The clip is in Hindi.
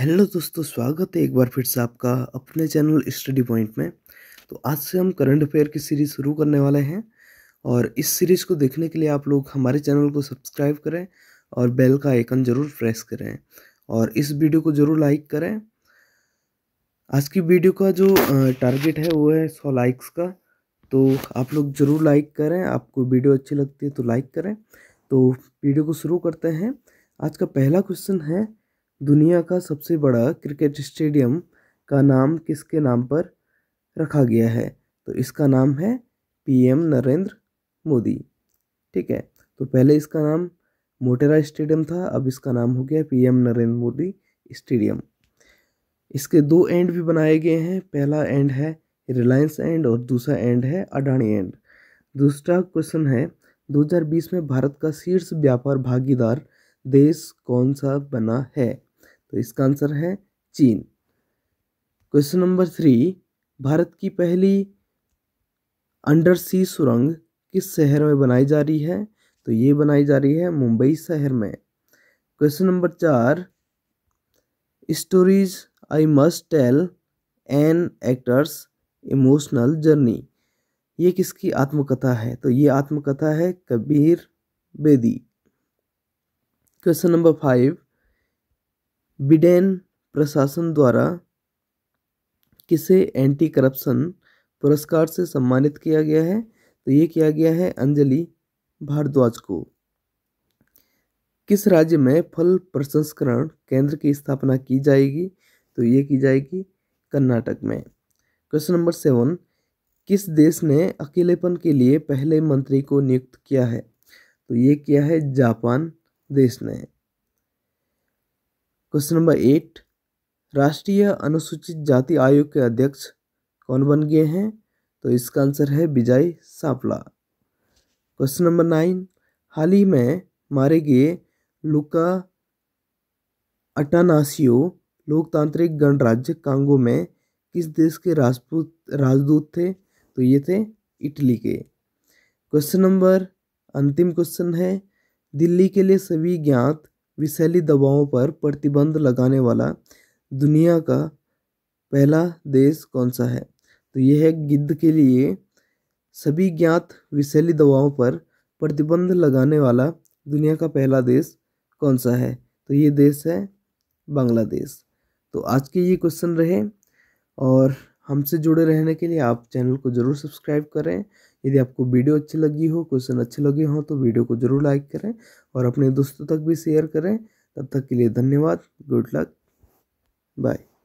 हेलो दोस्तों स्वागत है एक बार फिर से आपका अपने चैनल स्टडी पॉइंट में तो आज से हम करंट अफेयर की सीरीज़ शुरू करने वाले हैं और इस सीरीज़ को देखने के लिए आप लोग हमारे चैनल को सब्सक्राइब करें और बेल का आइकन ज़रूर प्रेस करें और इस वीडियो को ज़रूर लाइक करें आज की वीडियो का जो टारगेट है वो है सौ लाइक्स का तो आप लोग ज़रूर लाइक करें आपको वीडियो अच्छी लगती है तो लाइक करें तो वीडियो को शुरू करते हैं आज का पहला क्वेश्चन है दुनिया का सबसे बड़ा क्रिकेट स्टेडियम का नाम किसके नाम पर रखा गया है तो इसका नाम है पीएम नरेंद्र मोदी ठीक है तो पहले इसका नाम मोटेरा स्टेडियम था अब इसका नाम हो गया पीएम नरेंद्र मोदी स्टेडियम इसके दो एंड भी बनाए गए हैं पहला एंड है रिलायंस एंड और दूसरा एंड है अडानी एंड दूसरा क्वेश्चन है 2020 में भारत का शीर्ष व्यापार भागीदार देश कौन सा बना है तो इसका आंसर है चीन क्वेश्चन नंबर थ्री भारत की पहली अंडर सी सुरंग किस शहर में बनाई जा रही है तो ये बनाई जा रही है मुंबई शहर में क्वेश्चन नंबर चार stories I must tell an actor's emotional journey ये किसकी आत्मकथा है तो ये आत्मकथा है Kabir Bedi question number five Biden प्रशासन द्वारा किसे एंटी करप्शन पुरस्कार से सम्मानित किया गया है तो ये किया गया है अंजलि भारद्वाज को किस राज्य में फल प्रसंस्करण केंद्र की स्थापना की जाएगी तो ये की जाएगी कर्नाटक में क्वेश्चन नंबर सेवन किस देश ने अकेलेपन के लिए पहले मंत्री को नियुक्त किया है तो ये किया है जापान देश ने क्वेश्चन नंबर एट राष्ट्रीय अनुसूचित जाति आयोग के अध्यक्ष कौन बन गए हैं तो इसका आंसर है Vijay Sapla question number nine हाल ही में मारे गए लुका अटानासियो लोकतांत्रिक गणराज्य कांगो में किस देश के राजपूत राजदूत थे तो ये थे इटली के क्वेश्चन नंबर अंतिम क्वेश्चन है दिल्ली के लिए सभी ज्ञात विषैली दवाओं पर प्रतिबंध लगाने वाला दुनिया का पहला देश कौन सा है तो यह है गिद्ध के लिए सभी ज्ञात विषैली दवाओं पर प्रतिबंध लगाने वाला दुनिया का पहला देश कौन सा है तो ये देश है बांग्लादेश तो आज के ये क्वेश्चन रहे और हमसे जुड़े रहने के लिए आप चैनल को ज़रूर सब्सक्राइब करें यदि आपको वीडियो अच्छी लगी हो क्वेश्चन अच्छे लगे हों तो वीडियो को ज़रूर लाइक करें और अपने दोस्तों तक भी शेयर करें तब तक के लिए धन्यवाद गुड लक बाय